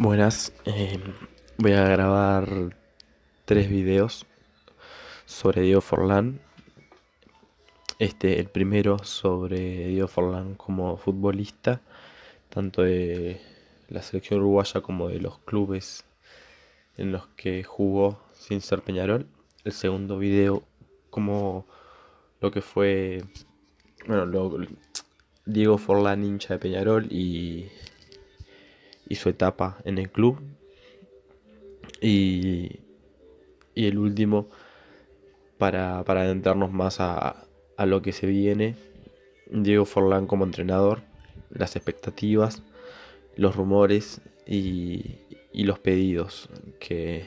Buenas, em, voy a grabar tres videos sobre Diego Forlán. Este, el primero sobre Diego Forlán como futbolista, tanto de la selección uruguaya como de los clubes en los que jugó sin ser Peñarol. El segundo video como lo que fue, bueno, Diego Forlán hincha de Peñarol y y su etapa en el club. Y, y el último, para, adentrarnos más a, a, lo que se viene, Diego Forlán como entrenador, las expectativas, los rumores y, los pedidos que,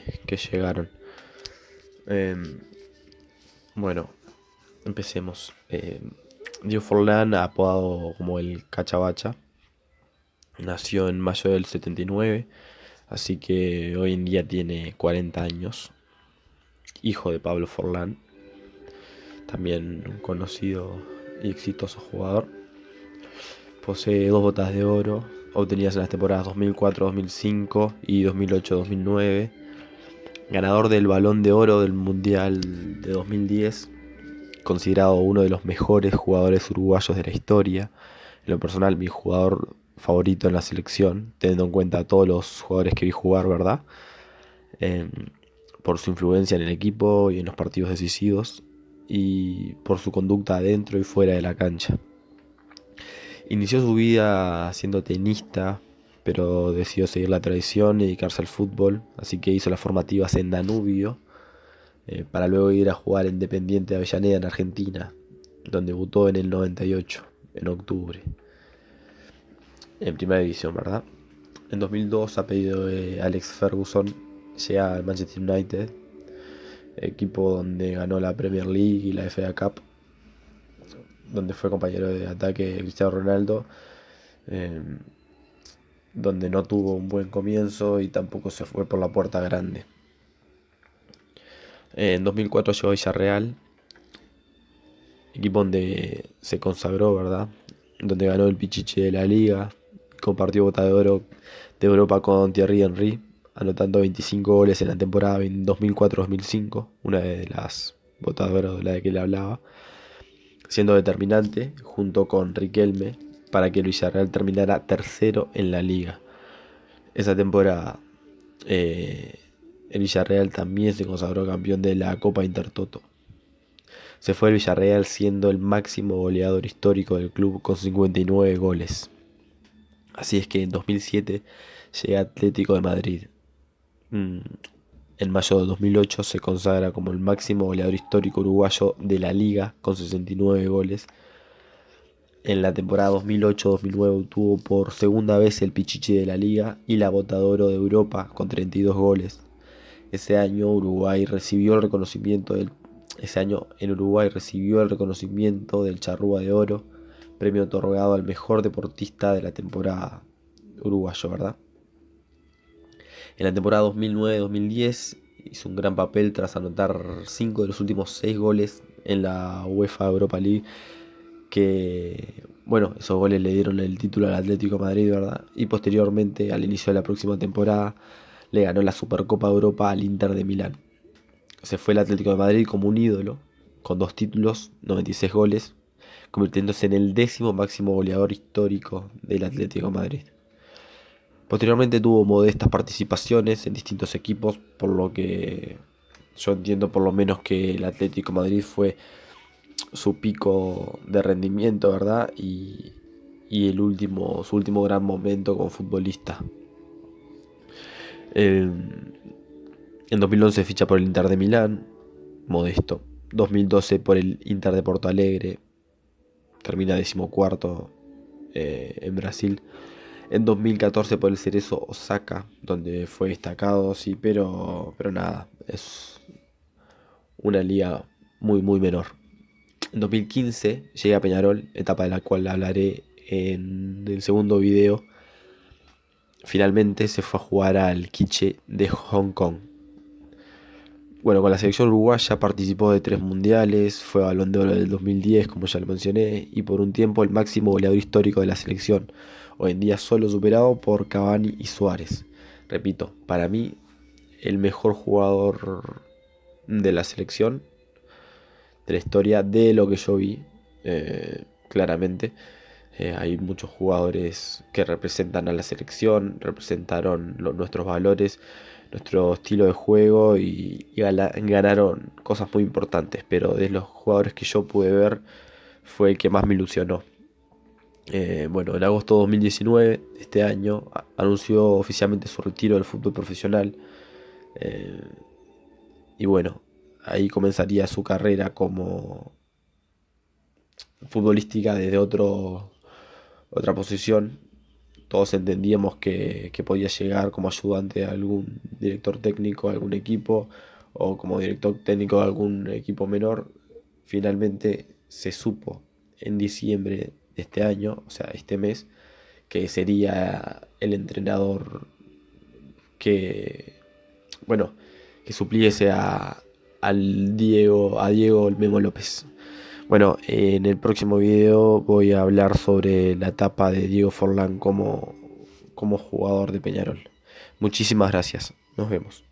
llegaron. Em, bueno, empecemos. Eh, Diego Forlán, apodado como el Cachabacha, Nació en mayo del 79, así que hoy en día tiene 40 años. Hijo de Pablo Forlán, también un conocido y exitoso jugador. Posee dos botas de oro obtenidas en las temporadas 2004-2005 y 2008-2009. Ganador del balón de oro del Mundial de 2010, considerado uno de los mejores jugadores uruguayos de la historia. En lo personal, mi jugador favorito en la selección, teniendo en cuenta a todos los jugadores que vi jugar, ¿verdad? Em, por su influencia en el equipo y en los partidos decisivos, y por su conducta dentro y fuera de la cancha. Inició su vida siendo tenista, pero decidió seguir la tradición y dedicarse al fútbol, así que hizo las formativas en Danubio, eh, para luego ir a jugar Independiente de Avellaneda en Argentina, donde debutó en el 98, en octubre en primera división, ¿verdad? En 2002, ha pedido Alex Ferguson, llega al Manchester United, equipo donde ganó la Premier League y la FA Cup, donde fue compañero de ataque de Cristiano Ronaldo, em, donde no tuvo un buen comienzo y tampoco se fue por la puerta grande. En 2004 llegó a Villarreal, equipo donde se consagró, ¿verdad? Donde ganó el Pichichi de la Liga, compartió bota de oro de Europa con Thierry Henry, anotando 25 goles en la temporada 2004-2005, una de las botas de la de que le hablaba, siendo determinante junto con Riquelme para que el Villarreal terminara tercero en la liga. Esa temporada eh, el Villarreal también se consagró campeón de la Copa Intertoto. Se fue el Villarreal siendo el máximo goleador histórico del club con 59 goles. Así es que en 2007 llega Atlético de Madrid. Mm, en mayo de 2008 se consagra como el máximo goleador histórico uruguayo de la liga con 69 goles. En la temporada 2008-2009 obtuvo por segunda vez el Pichichi de la Liga y la Botadoro de Europa con 32 goles. Ese año Uruguay recibió el reconocimiento ese año en Uruguay recibió el reconocimiento del Charrúa de Oro premio otorgado al mejor deportista de la temporada uruguayo, ¿verdad? En la temporada 2009-2010 hizo un gran papel tras anotar 5 de los últimos 6 goles en la UEFA Europa League. Que, bueno, esos goles le dieron el título al Atlético de Madrid, ¿verdad? Y posteriormente, al inicio de la próxima temporada, le ganó la Supercopa Europa al Inter de Milán. Se fue el Atlético de Madrid como un ídolo, con dos títulos, 96 goles, convirtiéndose en el décimo máximo goleador histórico del Atlético Madrid. Posteriormente tuvo modestas participaciones en distintos equipos, por lo que yo entiendo por lo menos que el Atlético Madrid fue su pico de rendimiento, ¿verdad? Y, el último, su último gran momento como futbolista. en 2011 ficha por el Inter de Milán, modesto. 2012 por el Inter de Porto Alegre, termina decimocuarto eh, en Brasil. En 2014 por el Cerezo Osaka, donde fue destacado, sí, pero, pero nada, es una liga muy, muy menor. En 2015 llega a Peñarol, etapa de la cual hablaré en el segundo video. Finalmente se fue a jugar al Quiche de Hong Kong. Bueno, con la selección uruguaya participó de tres mundiales, fue balón de oro del 2010, como ya lo mencioné, y por un tiempo el máximo goleador histórico de la selección, hoy en día solo superado por Cavani y Suárez. Repito, para mí el mejor jugador de la selección, de la historia, de lo que yo vi, eh, claramente. Eh, hay muchos jugadores que representan a la selección, representaron nuestros valores nuestro estilo de juego y, ganaron cosas muy importantes, pero de los jugadores que yo pude ver fue el que más me ilusionó. Eh, bueno, en agosto de 2019, este año, anunció oficialmente su retiro del fútbol profesional. Eh, y bueno, ahí comenzaría su carrera como futbolística desde otro, otra posición, todos entendíamos que, podía llegar como ayudante de algún director técnico de algún equipo o como director técnico de algún equipo menor, finalmente se supo en diciembre de este año, o sea, este mes, que sería el entrenador que, bueno, que supliese a, al Diego, a Diego Memo López. Bueno, en el próximo video voy a hablar sobre la etapa de Diego Forlán como, como jugador de Peñarol. Muchísimas gracias. Nos vemos.